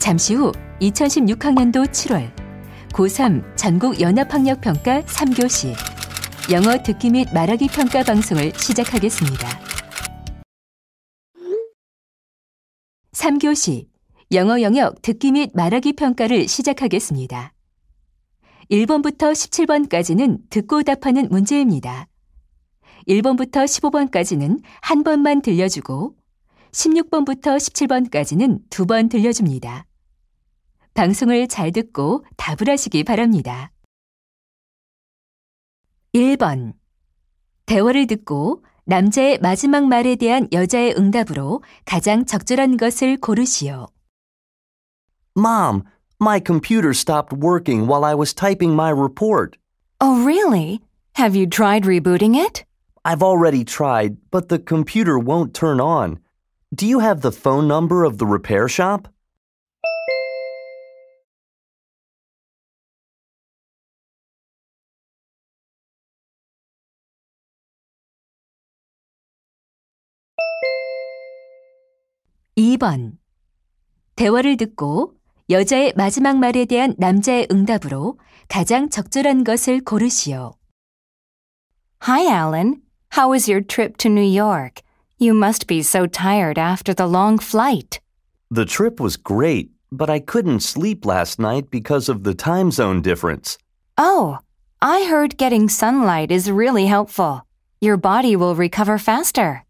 잠시 후 2016학년도 7월 고3 전국 연합학력 평가 3교시 영어 듣기 및 말하기 평가 방송을 시작하겠습니다. 3교시 영어 영역 듣기 및 말하기 평가를 시작하겠습니다. 1번부터 17번까지는 듣고 답하는 문제입니다. 1번부터 15번까지는 한 번만 들려주고 16번부터 17번까지는 두 번 들려줍니다. 방송을 잘 듣고 답을 하시기 바랍니다. 1번. 대화를 듣고 남자의 마지막 말에 대한 여자의 응답으로 가장 적절한 것을 고르시오. Mom, my computer stopped working while I was typing my report. Oh, really? Have you tried rebooting it? I've already tried, but the computer won't turn on. Do you have the phone number of the repair shop? 2번. 대화를 듣고 여자의 마지막 말에 대한 남자의 응답으로 가장 적절한 것을 고르시오. Hi, Alan. How was your trip to New York? You must be so tired after the long flight. The trip was great, but I couldn't sleep last night because of the time zone difference. Oh, I heard getting sunlight is really helpful. Your body will recover faster.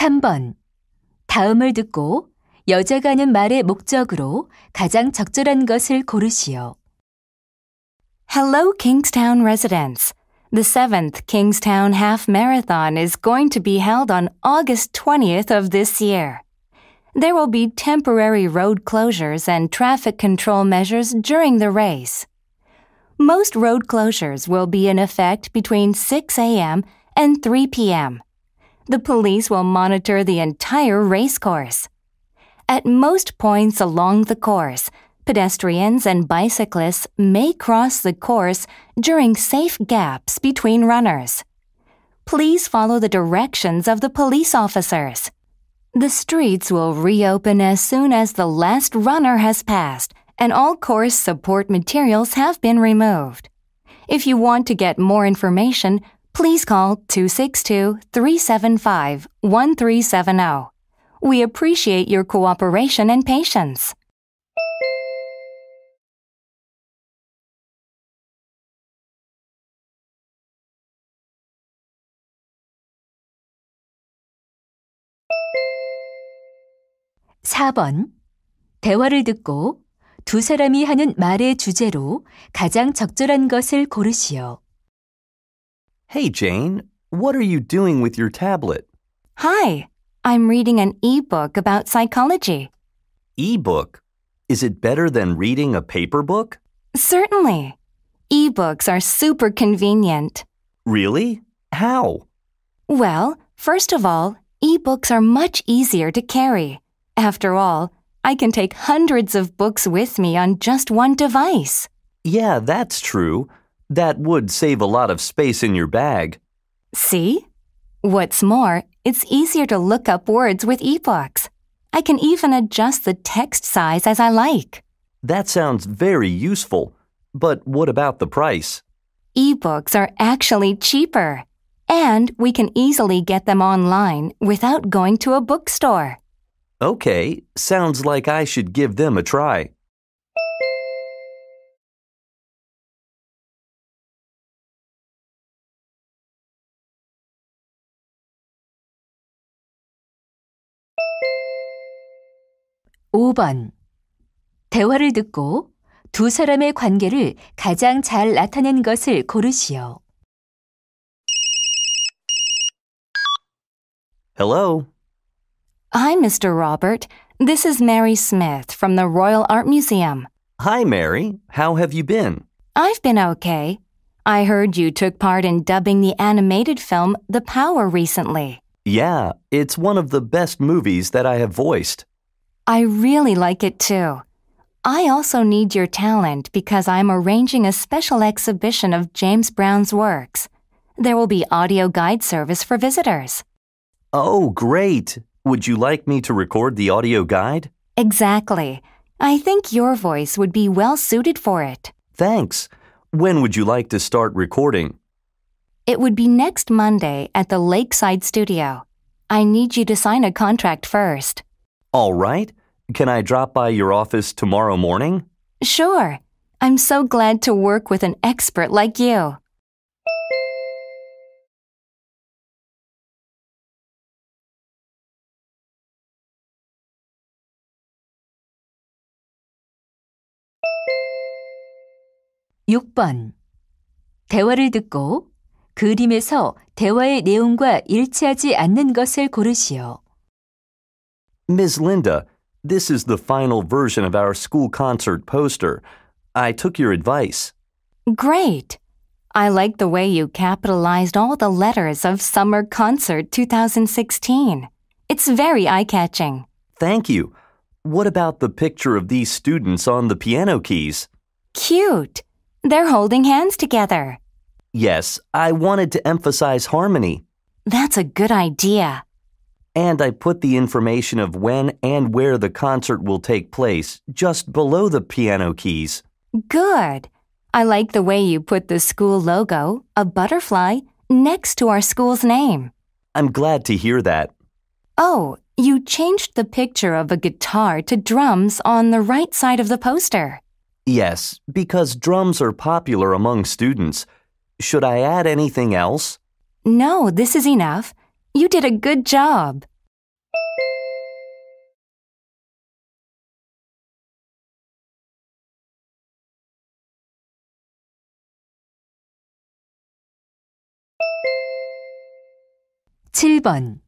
3번. 다음을 듣고 여자가 하는 말의 목적으로 가장 적절한 것을 고르시오. Hello, Kingstown residents. The 7th Kingstown Half Marathon is going to be held on August 20th of this year. There will be temporary road closures and traffic control measures during the race. Most road closures will be in effect between 6 a.m. and 3 p.m the police will monitor the entire race course. At most points along the course, pedestrians and bicyclists may cross the course during safe gaps between runners. Please follow the directions of the police officers. The streets will reopen as soon as the last runner has passed and all course support materials have been removed. If you want to get more information, please call 262 375 1370. We appreciate your cooperation and patience. (4번) 대화를 듣고 두 사람이 하는 말의 주제로 가장 적절한 것을 고르시오. Hey, Jane, what are you doing with your tablet? Hi, I'm reading an e-book about psychology. E-book? Is it better than reading a paper book? Certainly. E-books are super convenient. Really? How? Well, first of all, e-books are much easier to carry. After all, I can take hundreds of books with me on just one device. Yeah, that's true. That would save a lot of space in your bag. See? What's more, it's easier to look up words with ebooks. I can even adjust the text size as I like. That sounds very useful, but what about the price? Ebooks are actually cheaper, and we can easily get them online without going to a bookstore. Okay, sounds like I should give them a try. 5번. 대화를 듣고 두 사람의 관계를 가장 잘 나타낸 것을 고르시오. Hello. Hi, Mr. Robert. This is Mary Smith from the Royal Art Museum. Hi, Mary. How have you been? I've been okay. I heard you took part in dubbing the animated film The Power recently. Yeah, it's one of the best movies that I have voiced. I really like it too. I also need your talent because I'm arranging a special exhibition of James Brown's works. There will be audio guide service for visitors. Oh, great. Would you like me to record the audio guide? Exactly. I think your voice would be well suited for it. Thanks. When would you like to start recording? It would be next Monday at the Lakeside Studio. I need you to sign a contract first. All right. Can I drop by your office tomorrow morning? Sure. I'm so glad to work with an expert like you. (6번) 대화를 듣고 그림에서 대화의 내용과 일치하지 않는 것을 고르시오. Ms. Linda, this is the final version of our school concert poster. I took your advice. Great. I like the way you capitalized all the letters of Summer Concert 2016. It's very eye catching. Thank you. What about the picture of these students on the piano keys? Cute. They're holding hands together. Yes, I wanted to emphasize harmony. That's a good idea and I put the information of when and where the concert will take place just below the piano keys. Good. I like the way you put the school logo, a butterfly, next to our school's name. I'm glad to hear that. Oh, you changed the picture of a guitar to drums on the right side of the poster. Yes, because drums are popular among students. Should I add anything else? No, this is enough. You did a good job. (7번)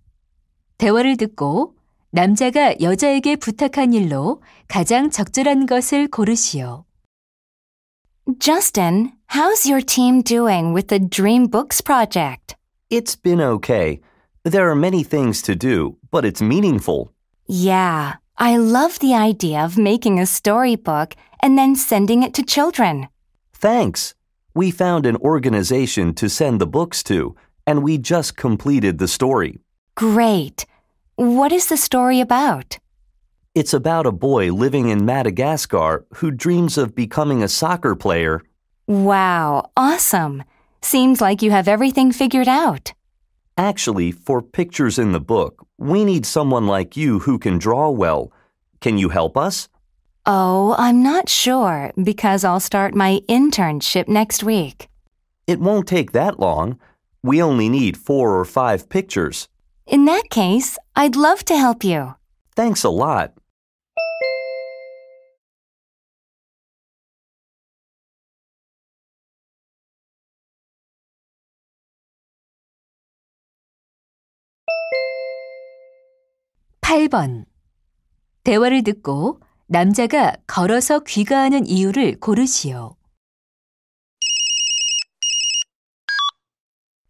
대화를 듣고 남자가 여자에게 부탁한 일로 가장 적절한 것을 고르시오. Justin, how's your team doing with the Dream Books project? It's been okay. There are many things to do, but it's meaningful. Yeah, I love the idea of making a storybook and then sending it to children. Thanks. We found an organization to send the books to, and we just completed the story. Great. What is the story about? It's about a boy living in Madagascar who dreams of becoming a soccer player. Wow, awesome. Seems like you have everything figured out. Actually, for pictures in the book, we need someone like you who can draw well. Can you help us? Oh, I'm not sure because I'll start my internship next week. It won't take that long. We only need four or five pictures. In that case, I'd love to help you. Thanks a lot. 8번. 대화를 듣고 남자가 걸어서 귀가하는 이유를 고르시오.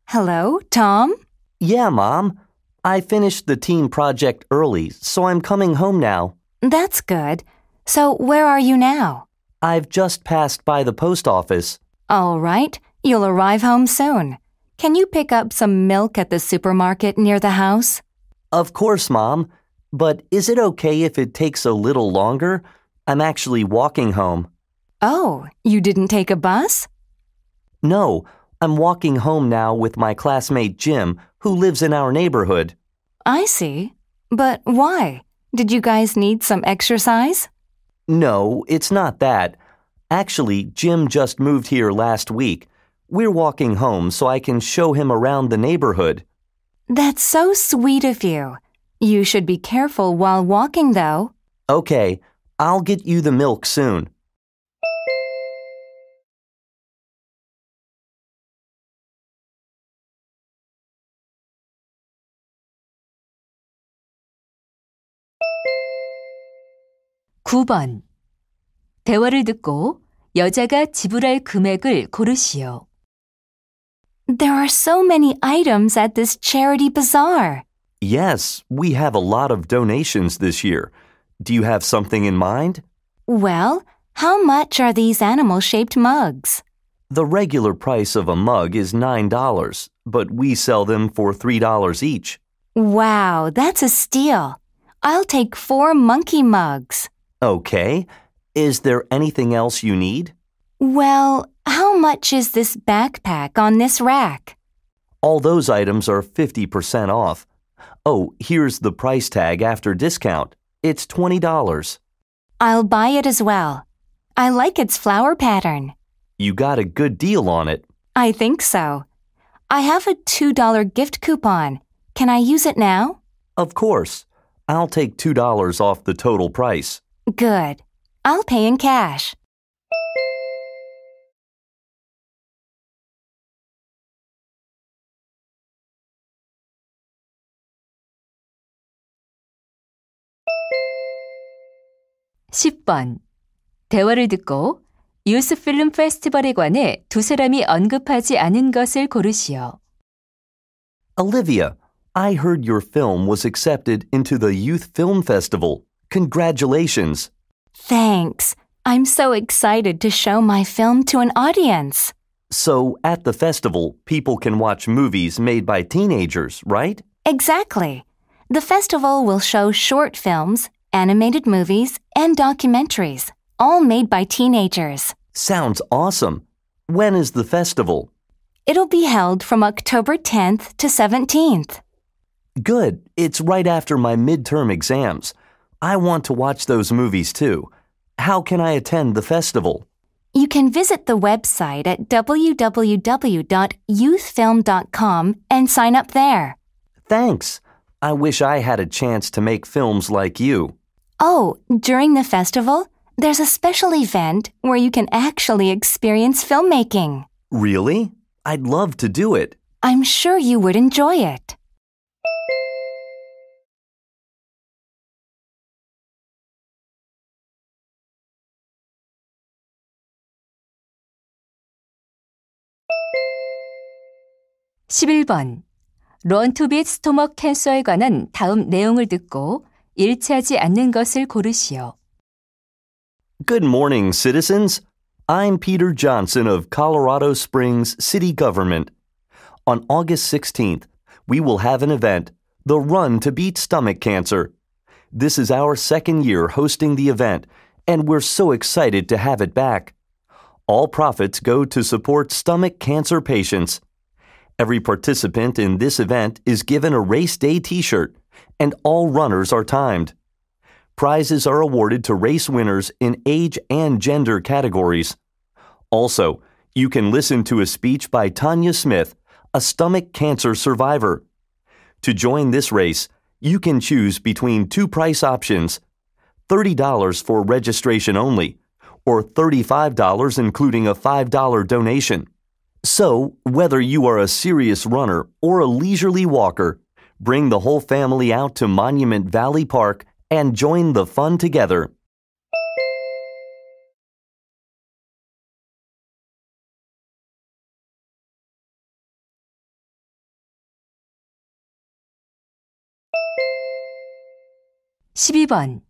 Hello, Tom? Yeah, Mom. I finished the team project early, so I'm coming home now. That's good. So, where are you now? I've just passed by the post office. All right. You'll arrive home soon. Can you pick up some milk at the supermarket near the house? Of course, Mom. But is it okay if it takes a little longer? I'm actually walking home. Oh, you didn't take a bus? No, I'm walking home now with my classmate Jim, who lives in our neighborhood. I see. But why? Did you guys need some exercise? No, it's not that. Actually, Jim just moved here last week. We're walking home so I can show him around the neighborhood. That's so sweet of you. You should be careful while walking, though. Okay, I'll get you the milk soon. (9번) 대화를 듣고 여자가 지불할 금액을 고르시오. There are so many items at this charity bazaar. Yes, we have a lot of donations this year. Do you have something in mind? Well, how much are these animal shaped mugs? The regular price of a mug is $9, but we sell them for $3 each. Wow, that's a steal. I'll take four monkey mugs. Okay. Is there anything else you need? Well, how much is this backpack on this rack? All those items are 50% off. Oh, here's the price tag after discount. It's $20. I'll buy it as well. I like its flower pattern. You got a good deal on it. I think so. I have a $2 gift coupon. Can I use it now? Of course. I'll take $2 off the total price. Good. I'll pay in cash. 10번. 대화를 듣고 유스 필름 페스티벌에 관해 두 사람이 언급하지 않은 것을 고르시오. Olivia, I heard your film was accepted into the Youth Film Festival. Congratulations. Thanks. I'm so excited to show my film to an audience. So, at the festival, people can watch movies made by teenagers, right? Exactly. The festival will show short films animated movies, and documentaries, all made by teenagers. Sounds awesome. When is the festival? It'll be held from October 10th to 17th. Good. It's right after my midterm exams. I want to watch those movies too. How can I attend the festival? You can visit the website at www.youthfilm.com and sign up there. Thanks. I wish I had a chance to make films like you. Oh, during the festival, there's a special event where you can actually experience filmmaking. Really? I'd love to do it. I'm sure you would enjoy it. (11번) 런투빗 스토머 캔서에 관한 다음 내용을 듣고 일치하지 않는 것을 고르시오. Good morning, citizens. I'm Peter Johnson of Colorado Springs City Government. On August 16th, we will have an event, The Run to Beat Stomach Cancer. This is our second year hosting the event, and we're so excited to have it back. All profits go to support stomach cancer patients. Every participant in this event is given a race day t shirt and all runners are timed. Prizes are awarded to race winners in age and gender categories. Also, you can listen to a speech by Tanya Smith, a stomach cancer survivor. To join this race, you can choose between two price options $30 for registration only, or $35 including a $5 donation. So, whether you are a serious runner or a leisurely walker, Bring the whole family out to Monument Valley Park and join the fun together. (12번)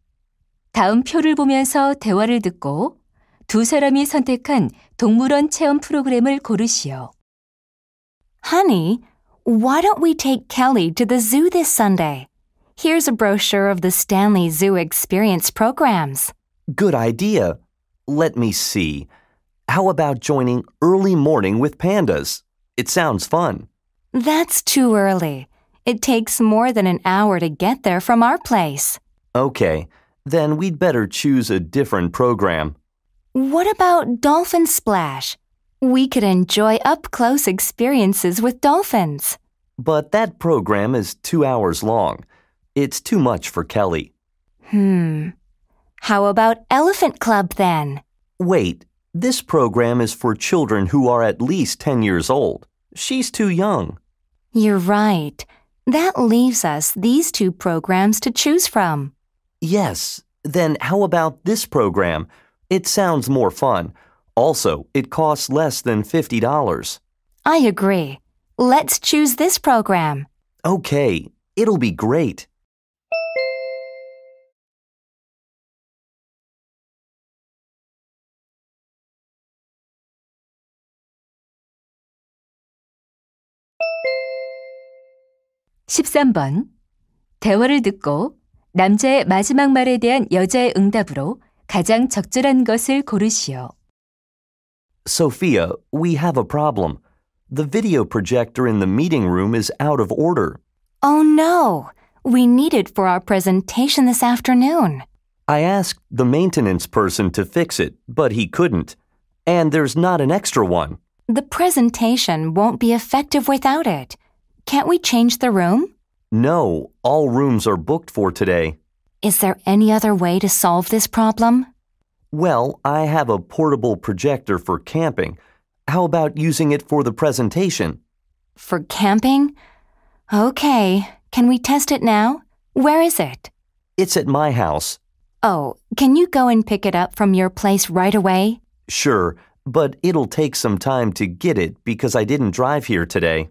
다음 표를 보면서 대화를 듣고 두 사람이 선택한 동물원 체험 프로그램을 고르시오. Honey, why don't we take Kelly to the zoo this Sunday? Here's a brochure of the Stanley Zoo Experience programs. Good idea. Let me see. How about joining early morning with pandas? It sounds fun. That's too early. It takes more than an hour to get there from our place. Okay, then we'd better choose a different program. What about Dolphin Splash? we could enjoy up close experiences with dolphins. But that program is two hours long. It's too much for Kelly. Hmm. How about Elephant Club then? Wait, this program is for children who are at least 10 years old. She's too young. You're right. That leaves us these two programs to choose from. Yes. Then how about this program? It sounds more fun. Also, it costs less than $50. I agree. Let's choose this program. Okay, it'll be great. (13번) 대화를 듣고 남자의 마지막 말에 대한 여자의 응답으로 가장 적절한 것을 고르시오. Sophia, we have a problem. The video projector in the meeting room is out of order. Oh no! We need it for our presentation this afternoon. I asked the maintenance person to fix it, but he couldn't. And there's not an extra one. The presentation won't be effective without it. Can't we change the room? No, all rooms are booked for today. Is there any other way to solve this problem? Well, I have a portable projector for camping. How about using it for the presentation? For camping? Okay. Can we test it now? Where is it? It's at my house. Oh, can you go and pick it up from your place right away? Sure, but it'll take some time to get it because I didn't drive here today.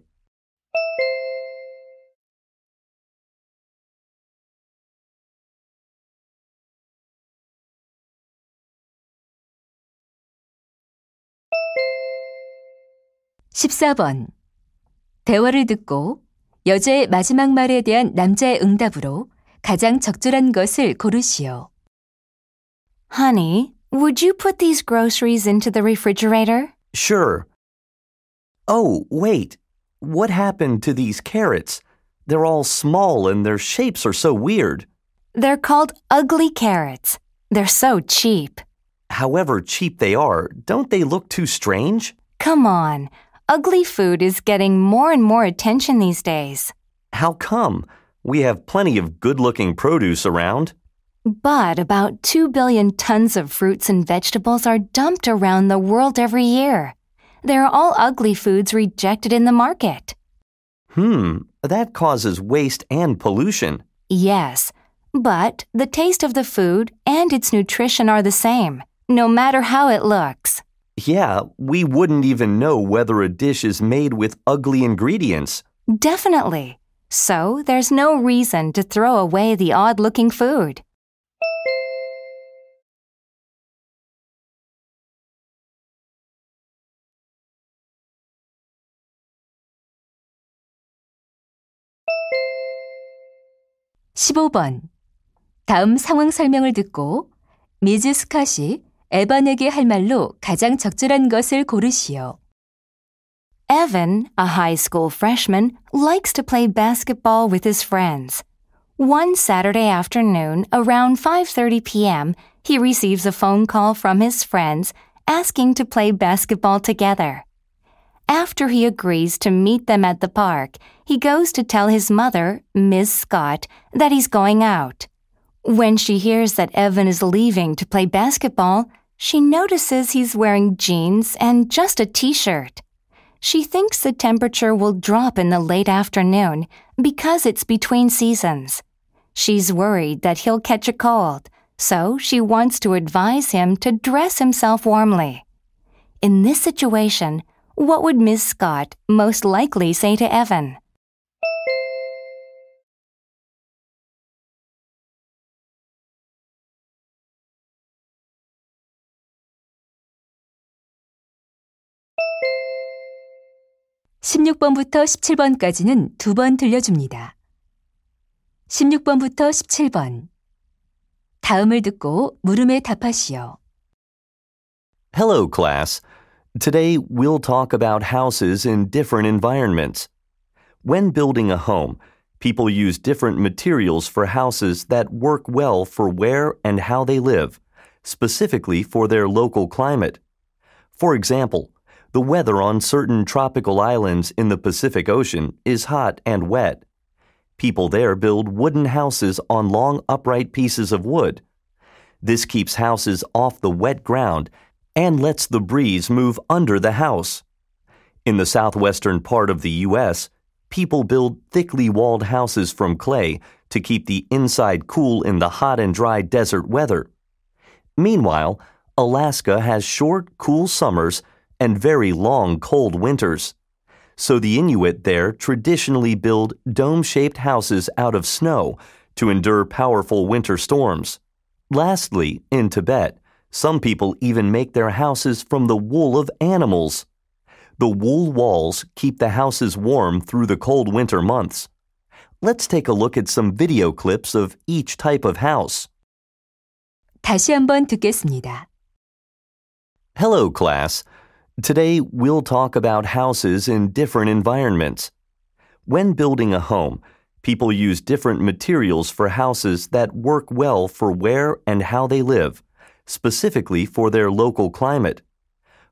14번. 대화를 듣고 여자의 마지막 말에 대한 남자의 응답으로 가장 적절한 것을 고르시오. Honey, would you put these groceries into the refrigerator? Sure. Oh, wait. What happened to these carrots? They're all small and their shapes are so weird. They're called ugly carrots. They're so cheap. However cheap they are, don't they look too strange? Come on ugly food is getting more and more attention these days. How come? We have plenty of good looking produce around. But about 2 billion tons of fruits and vegetables are dumped around the world every year. They're all ugly foods rejected in the market. Hmm, that causes waste and pollution. Yes, but the taste of the food and its nutrition are the same, no matter how it looks. Yeah, we wouldn't even know whether a dish is made with ugly ingredients. Definitely. So there's no reason to throw away the odd looking food. (15번) 다음 상황 설명을 듣고 미즈 스카시. 에반에게 할 말로 가장 적절한 것을 고르시오. Evan, a high school freshman, likes to play basketball with his friends. One Saturday afternoon, around 5:30 p.m., he receives a phone call from his friends asking to play basketball together. After he agrees to meet them at the park, he goes to tell his mother, Ms. Scott, that he's going out. When she hears that Evan is leaving to play basketball, she notices he's wearing jeans and just a t shirt. She thinks the temperature will drop in the late afternoon because it's between seasons. She's worried that he'll catch a cold, so she wants to advise him to dress himself warmly. In this situation, what would Miss Scott most likely say to Evan? 16번부터 17번까지는 들려줍니다. 16번부터 17번. 다음을 듣고 물음에 답하시오. Hello, class. Today we'll talk about houses in different environments. When building a home, people use different materials for houses that work well for where and how they live, specifically for their local climate. For example, the weather on certain tropical islands in the Pacific Ocean is hot and wet. People there build wooden houses on long upright pieces of wood. This keeps houses off the wet ground and lets the breeze move under the house. In the southwestern part of the U.S., people build thickly walled houses from clay to keep the inside cool in the hot and dry desert weather. Meanwhile, Alaska has short, cool summers and very long cold winters. So the Inuit there traditionally build dome shaped houses out of snow to endure powerful winter storms. Lastly, in Tibet, some people even make their houses from the wool of animals. The wool walls keep the houses warm through the cold winter months. Let's take a look at some video clips of each type of house. 다시 한번 듣겠습니다. Hello, class. Today, we'll talk about houses in different environments. When building a home, people use different materials for houses that work well for where and how they live, specifically for their local climate.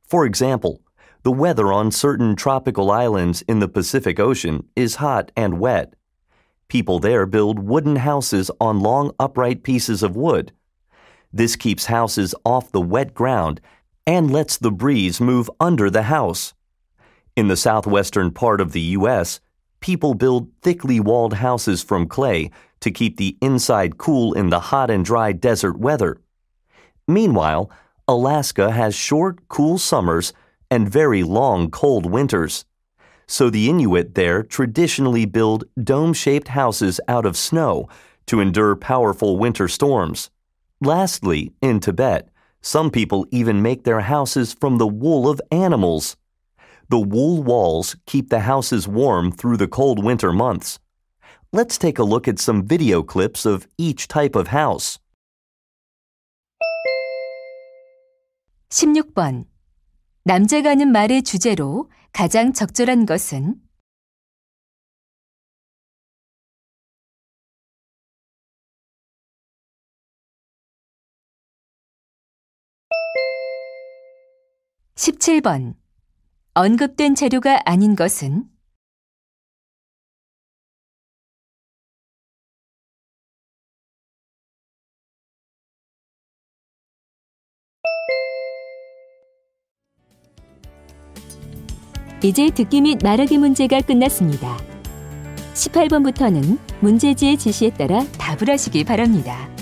For example, the weather on certain tropical islands in the Pacific Ocean is hot and wet. People there build wooden houses on long upright pieces of wood. This keeps houses off the wet ground and lets the breeze move under the house. In the southwestern part of the U.S., people build thickly walled houses from clay to keep the inside cool in the hot and dry desert weather. Meanwhile, Alaska has short, cool summers and very long, cold winters. So the Inuit there traditionally build dome shaped houses out of snow to endure powerful winter storms. Lastly, in Tibet, some people even make their houses from the wool of animals. The wool walls keep the houses warm through the cold winter months. Let's take a look at some video clips of each type of house. 16번. 하는 말의 주제로 가장 적절한 것은 17번. 언급된 재료가 아닌 것은 이제 듣기 및 말하기 문제가 끝났습니다. 18번부터는 문제지의 지시에 따라 답을 하시기 바랍니다.